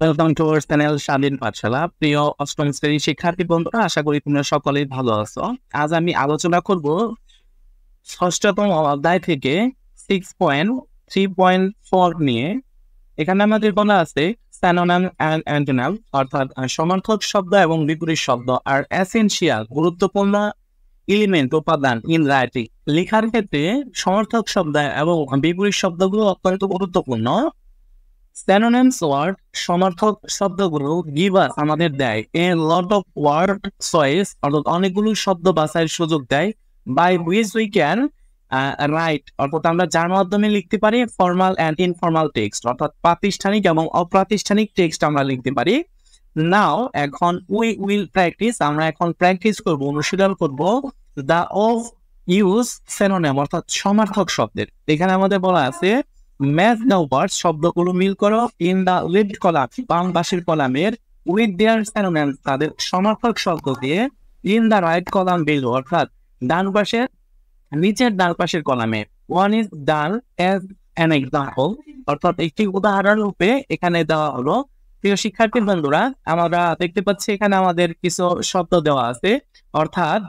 welcome to our channel স্বাধীন পাঠশালা প্রিয় অষ্টম শিক্ষার্থী বন্ধুরা আশা করি তোমরা সকলেই ভালো আছো আজ আমি আলোচনা করব ষষ্ঠতম অধ্যায় থেকে six point three point four নিয়ে এখানে আমাদের বলা আছে স্যানোনাম অ্যান্ড অ্যান্টোনাম অর্থাৎ সমার্থক শব্দ এবং বিপরীত শব্দ আর এসেন্সিয়াল গুরুত্বপূর্ণ ইলিমেন্ট উপাদান ইন রাইটিং লেখার ক্ষেত্রে সমার্থক শব্দ এবং বিপরীত শব্দগুলো অত্যন্ত গুরুত্বপূর্ণ ওয়ার্ড সমার্থক শব্দগুলো গিভার আমাদের দেয় a lot of word choice অর্থাৎ অনেকগুলো শব্দ বাছাইয়ের সুযোগ দেয় বাই উই ক্যান রাইট অর্থাৎ আমরা যার মাধ্যমে লিখতে পারি ফর্মাল অ্যান্ড ইনফর্মাল টেক্সট অর্থাৎ প্রাতিষ্ঠানিক এবং অপ্রাতিষ্ঠানিক টেক্সট আমরা লিখতে পারি নাও এখন উই উইল প্র্যাকটিস আমরা এখন প্র্যাকটিস করব অনুশীলন করব দ্য অফ ইউজ সেনোনেম অর্থাৎ সমার্থক শব্দের এখানে আমাদের বলা আছে ম্যাথ দ্য ওয়ার্ড শব্দগুলো মিল করো ইন দা উইথ কলাম বাম পাশের কলামের উইথ দেয়ার স্যানোনেম তাদের সমর্থক শব্দ দিয়ে in the right column below অর্থাৎ ডান পাশের নিচের ডান পাশের কলামে one is done as an example অর্থাৎ একটি উদাহরণ রূপে এখানে দেওয়া হলো প্রিয় শিক্ষার্থী বন্ধুরা আমরা দেখতে পাচ্ছি এখানে আমাদের কিছু শব্দ দেওয়া আছে অর্থাৎ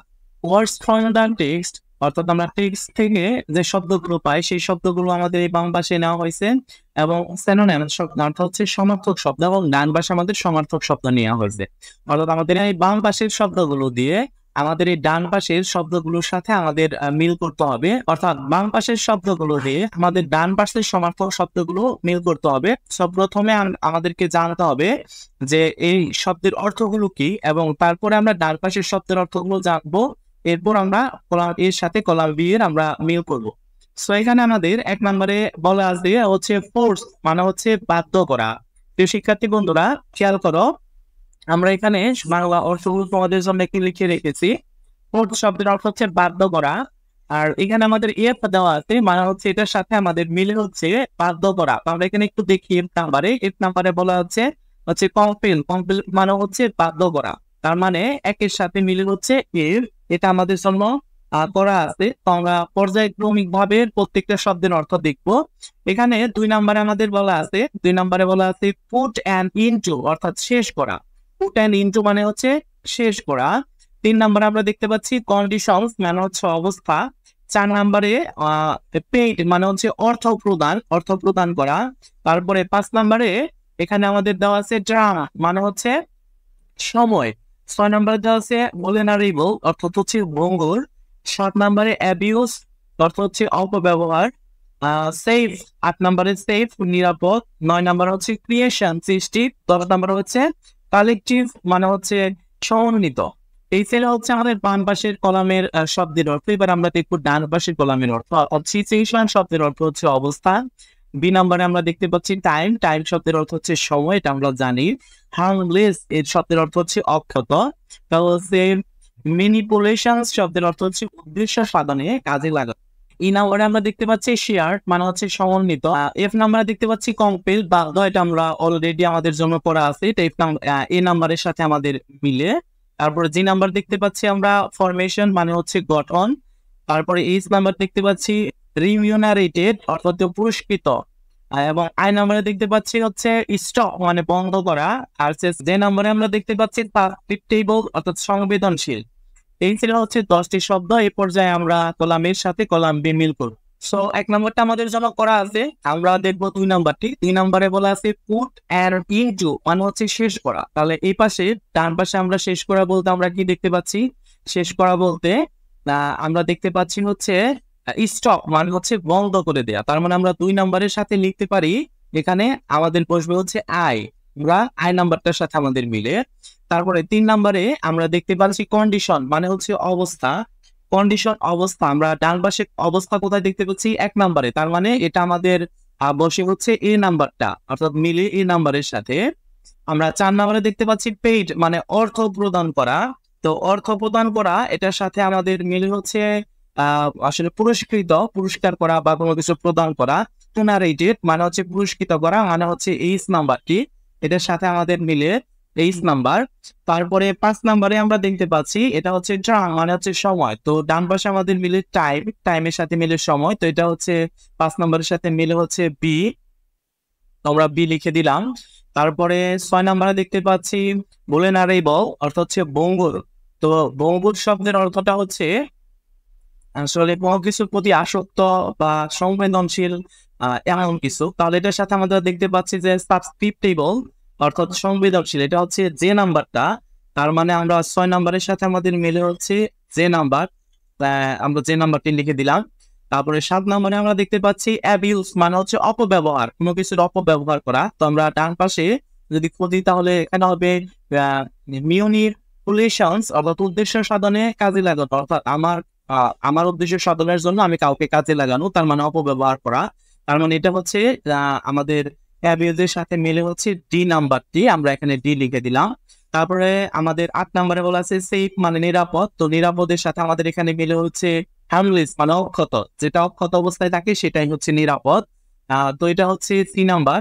ওয়ার্ডস ফ্রম দ্য টেক্সট অর্থাৎ আমরা টেক্সট থেকে যে শব্দগুলো পাই সেই শব্দগুলো আমাদের এই বাম ভাষায় নেওয়া হয়েছে এবং স্যানোনিম হচ্ছে সমার্থক শব্দ এবং ডান পাশে আমাদের সমার্থক শব্দ নেওয়া হয়েছে অর্থাৎ আমাদের এই বাম পাশের শব্দগুলো দিয়ে আমাদের এই ডান পাশের শব্দগুলোর সাথে আমাদের মিল করতে হবে অর্থাৎ বাম পাশের শব্দগুলো দিয়ে আমাদের ডান পাশের সমার্থক শব্দগুলো মিল করতে হবে সব প্রথমে আমাদেরকে জানতে হবে যে এই শব্দের অর্থগুলো কি এবং তারপরে আমরা ডান পাশের শব্দের অর্থগুলো জানবো এরপর আমরা কলাম এর সাথে কলাম বি এর আমরা মিল করব সো এখানে আমাদের এক নম্বরে বলা আছে হচ্ছে ফোর্স মানে হচ্ছে বাধ্য করা প্রিয় শিক্ষার্থী বন্ধুরা খেয়াল করো আমরা এখানে বাংলা অর্থগুলো তোমাদের জন্য কি লিখে রেখেছি ফোর্স শব্দের অর্থ হচ্ছে বাধ্য করা আর এখানে আমাদের এফ দেওয়া আছে মানে হচ্ছে এটার সাথে আমাদের মিলে হচ্ছে বাধ্য করা আমরা এখানে একটু দেখি এফ নাম্বারে এফ নাম্বারে বলা আছে হচ্ছে কম্পেল কম্পেল মানে হচ্ছে বাধ্য করা তার মানে একের সাথে মিলে হচ্ছে এফ এটা আমাদের জন্য করা আছে আমরা পর্যায়ক্রমিক ভাবে প্রত্যেকটা শব্দের অর্থ দেখব এখানে দুই নম্বরে আমাদের বলা আছে দুই নম্বরে বলা আছে ফুট অ্যান্ড ইনটু অর্থাৎ শেষ করা ফুট অ্যান্ড ইনটু মানে হচ্ছে শেষ করা তিন নম্বরে আমরা দেখতে পাচ্ছি কন্ডিশনস মানে হচ্ছে অবস্থা চার নম্বরে পেইড মানে হচ্ছে অর্থ প্রদান অর্থ প্রদান করা তারপরে পাঁচ নম্বরে এখানে আমাদের দেওয়া আছে ড্রামা মানে হচ্ছে সময় ছয় নম্বরটা আছে মোলেনারিবল অর্থাৎ হচ্ছে মঙ্গল সাত নম্বরে অ্যাবিউস অর্থাৎ হচ্ছে অপব্যবহার সেফ আট নম্বরে সেফ নিরাপদ নয় নম্বর হচ্ছে ক্রিয়েশন সৃষ্টি দশ নম্বর হচ্ছে কালেকটিভ মানে হচ্ছে সমন্বিত এই সেল হচ্ছে আমাদের বান পাশের কলামের শব্দের অর্থ এবার আমরা দেখবো ডান পাশের কলামের অর্থ সিচুয়েশন শব্দের অর্থ হচ্ছে অবস্থান বি নাম্বারে আমরা দেখতে পাচ্ছি টাইম টাইম শব্দের অর্থ হচ্ছে সময় এটা আমরা জানি হার্মলেস এর শব্দের অর্থ হচ্ছে অক্ষত তাহলে হচ্ছে মেনিপুলেশন শব্দের অর্থ হচ্ছে উদ্দেশ্য সাধনে কাজে লাগা ই নাম্বারে আমরা দেখতে পাচ্ছি শেয়ার মানে হচ্ছে সমন্বিত এফ নাম্বারে দেখতে পাচ্ছি কম্পেল বা এটা আমরা অলরেডি আমাদের জন্য পড়া আছে এটা এফ এ নাম্বারের সাথে আমাদের মিলে তারপরে জি নাম্বার দেখতে পাচ্ছি আমরা ফরমেশন মানে হচ্ছে গঠন তারপরে এইচ নাম্বার দেখতে পাচ্ছি রিমিউনারেটেড অর্থাৎ পুরস্কৃত এবং আই নাম্বারে দেখতে পাচ্ছি হচ্ছে স্টক মানে বন্ধ করা আর যে নাম্বারে আমরা দেখতে পাচ্ছি টেবল অর্থাৎ সংবেদনশীল এই ছিল হচ্ছে দশটি শব্দ এই পর্যায়ে আমরা কলাম এর সাথে কলাম বি মিল করব সো এক নম্বরটা আমাদের জন্য করা আছে আমরা দেখবো দুই নাম্বারটি দুই নাম্বারে বলা আছে পুট অ্যান্ড ইনটু মানে হচ্ছে শেষ করা তাহলে এই পাশে ডান পাশে আমরা শেষ করা বলতে আমরা কি দেখতে পাচ্ছি শেষ করা বলতে আমরা দেখতে পাচ্ছি হচ্ছে স্টপ মানে হচ্ছে বন্ধ করে দেয়া তার মানে আমরা দুই নাম্বারের সাথে লিখতে পারি এখানে আমাদের বসবে হচ্ছে আই আমরা আই নাম্বারটার সাথে আমাদের মিলে তারপরে তিন নাম্বারে আমরা দেখতে পাচ্ছি কন্ডিশন মানে হচ্ছে অবস্থা কন্ডিশন অবস্থা আমরা ডান পাশে অবস্থা কোথায় দেখতে পাচ্ছি এক নাম্বারে তার মানে এটা আমাদের বসে হচ্ছে এ নাম্বারটা অর্থাৎ মিলে এ নাম্বারের সাথে আমরা চার নাম্বারে দেখতে পাচ্ছি পেইড মানে অর্থ প্রদান করা তো অর্থ প্রদান করা এটার সাথে আমাদের মিলে হচ্ছে আসলে পুরস্কৃত পুরস্কার করা বা কোনো কিছু প্রদান করা রেটেড মানে হচ্ছে পুরস্কৃত করা মানে হচ্ছে এইচ নাম্বারটি এটার সাথে আমাদের মিলে এইচ নাম্বার তারপরে পাঁচ নাম্বারে আমরা দেখতে পাচ্ছি এটা হচ্ছে ড্রাং মানে হচ্ছে সময় তো ডান পাশে আমাদের মিলে টাইম টাইমের সাথে মিলে সময় তো এটা হচ্ছে পাঁচ নাম্বারের সাথে মিলে হচ্ছে বি আমরা বি লিখে দিলাম তারপরে ছয় নাম্বারে দেখতে পাচ্ছি বলে না রে বল অর্থ হচ্ছে বঙ্গল তো বঙ্গল শব্দের অর্থটা হচ্ছে আসলে কোনো কিছুর প্রতি আসক্ত বা সংবেদনশীল এমন কিছু তাহলে এটার সাথে আমরা দেখতে পাচ্ছি যে সাবস্ক্রিপ্টেবল অর্থাৎ সংবেদনশীল এটা হচ্ছে যে নাম্বারটা তার মানে আমরা ছয় নাম্বারের সাথে আমাদের মিলে হচ্ছে যে নাম্বার আমরা যে নাম্বারটি লিখে দিলাম তারপরে সাত নম্বরে আমরা দেখতে পাচ্ছি অ্যাবিউস মানে হচ্ছে অপব্যবহার কোনো কিছুর অপব্যবহার করা তো আমরা ডান পাশে যদি খুঁজি তাহলে এখানে হবে মিউনির পুলিশ অর্থাৎ উদ্দেশ্য সাধনে কাজে লাগানো অর্থাৎ আমার আমার উদ্দেশ্য সাধনের জন্য আমি কাউকে কাজে লাগানো তার মানে অপব্যবহার করা তার মানে এটা হচ্ছে আমাদের অ্যাবিউজের সাথে মিলে হচ্ছে ডি নাম্বারটি আমরা এখানে ডি লিখে দিলাম তারপরে আমাদের আট নাম্বারে বলা আছে সেফ মানে নিরাপদ তো নিরাপদের সাথে আমাদের এখানে মিলে হচ্ছে হ্যামলিস মানে অক্ষত যেটা অক্ষত অবস্থায় থাকে সেটাই হচ্ছে নিরাপদ তো এটা হচ্ছে সি নাম্বার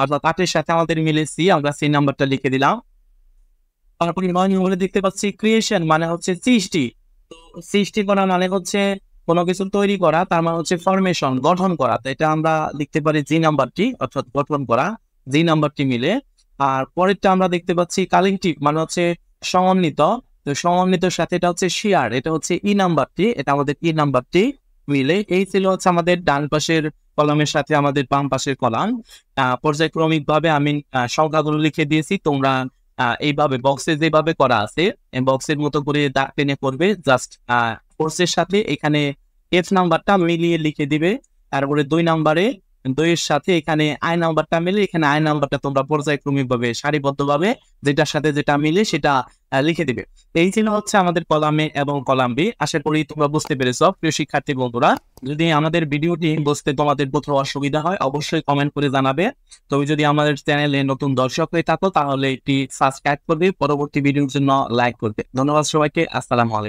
অর্থাৎ আটের সাথে আমাদের মিলে সি আমরা সি নাম্বারটা লিখে দিলাম তারপরে নয় নম্বরে দেখতে পাচ্ছি ক্রিয়েশন মানে হচ্ছে সৃষ্টি সৃষ্টি করা মানে হচ্ছে কোনো কিছু তৈরি করা তার মানে হচ্ছে ফরমেশন গঠন করা তো এটা আমরা লিখতে পারি জি নাম্বারটি অর্থাৎ গঠন করা জি নাম্বারটি মিলে আর পরেরটা আমরা দেখতে পাচ্ছি কালিংটি মানে হচ্ছে সমন্বিত তো সমন্বিত সাথে এটা হচ্ছে শিয়ার এটা হচ্ছে ই e নাম্বারটি এটা আমাদের ই e নাম্বারটি মিলে এই ছিল হচ্ছে আমাদের ডান পাশের কলমের সাথে আমাদের বাম পাশের কলাম পর্যায়ক্রমিক ভাবে আমি সংখ্যাগুলো লিখে দিয়েছি তোমরা এইভাবে বক্সে যেভাবে করা আছে বক্সের মতো করে দাগ টেনে করবে জাস্ট ফোর্সের সাথে এখানে এফ নাম্বারটা মিলিয়ে লিখে দিবে তারপরে দুই নাম্বারে দইয়ের সাথে এখানে আই নাম্বারটা মিলে এখানে আই নাম্বারটা তোমরা পর্যায়ক্রমিকভাবে সারিবদ্ধভাবে যেটার সাথে যেটা মিলে সেটা লিখে দিবে এই ছিল হচ্ছে আমাদের কলামে এবং কলাম বি আশা করি তোমরা বুঝতে পেরেছ প্রিয় শিক্ষার্থী বন্ধুরা যদি আমাদের ভিডিওটি বুঝতে তোমাদের কোথাও অসুবিধা হয় অবশ্যই কমেন্ট করে জানাবে তুমি যদি আমাদের চ্যানেলে নতুন দর্শক হয়ে থাকো তাহলে এটি সাবস্ক্রাইব করবে পরবর্তী ভিডিওর জন্য লাইক করবে ধন্যবাদ সবাইকে আসসালামু আলাইকুম